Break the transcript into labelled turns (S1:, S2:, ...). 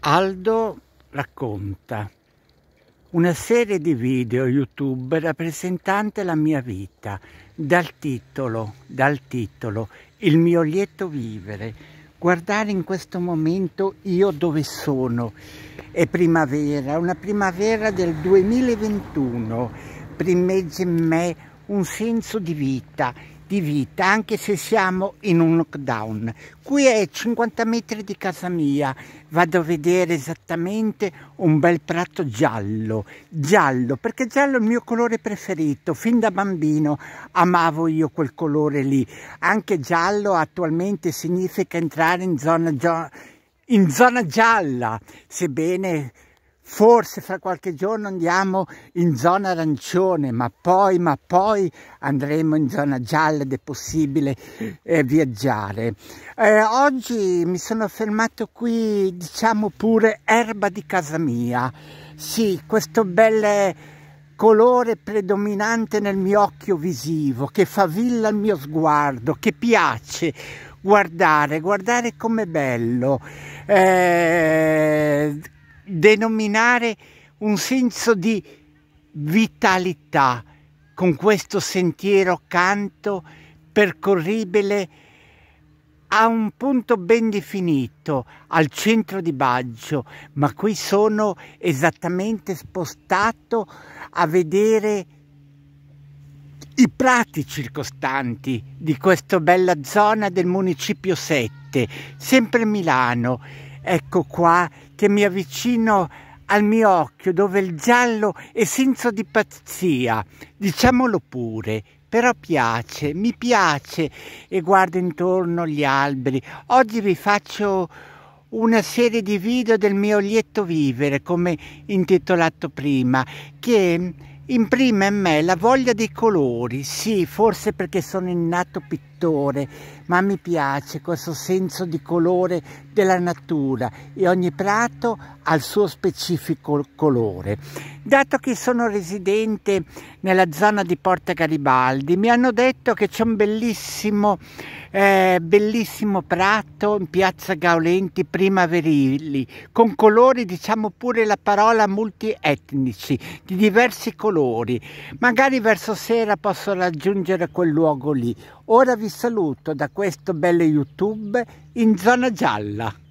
S1: Aldo racconta una serie di video YouTube rappresentante la mia vita, dal titolo, dal titolo, Il mio lieto vivere, guardare in questo momento io dove sono. È primavera, una primavera del 2021, primeggia in me un senso di vita, di vita anche se siamo in un lockdown. Qui è 50 metri di casa mia, vado a vedere esattamente un bel prato giallo, giallo perché giallo è il mio colore preferito, fin da bambino amavo io quel colore lì, anche giallo attualmente significa entrare in zona, in zona gialla, sebbene Forse fra qualche giorno andiamo in zona arancione, ma poi, ma poi andremo in zona gialla ed è possibile eh, viaggiare. Eh, oggi mi sono fermato qui, diciamo pure, erba di casa mia. Sì, questo bel colore predominante nel mio occhio visivo, che favilla il mio sguardo, che piace guardare, guardare com'è bello. Eh, denominare un senso di vitalità con questo sentiero canto percorribile a un punto ben definito, al centro di Baggio, ma qui sono esattamente spostato a vedere i prati circostanti di questa bella zona del municipio 7, sempre Milano, ecco qua che mi avvicino al mio occhio dove il giallo è senso di pazzia, diciamolo pure, però piace, mi piace e guardo intorno gli alberi. Oggi vi faccio una serie di video del mio lieto vivere, come intitolato prima, che imprime in me la voglia dei colori, sì, forse perché sono innato pittore, ma mi piace questo senso di colore della natura e ogni prato ha il suo specifico colore. Dato che sono residente nella zona di Porta Garibaldi, mi hanno detto che c'è un bellissimo eh, bellissimo prato in piazza Gaulenti primaverili, con colori, diciamo pure la parola, multietnici, di diversi colori. Magari verso sera posso raggiungere quel luogo lì. Ora vi saluto da questo bello YouTube in zona gialla.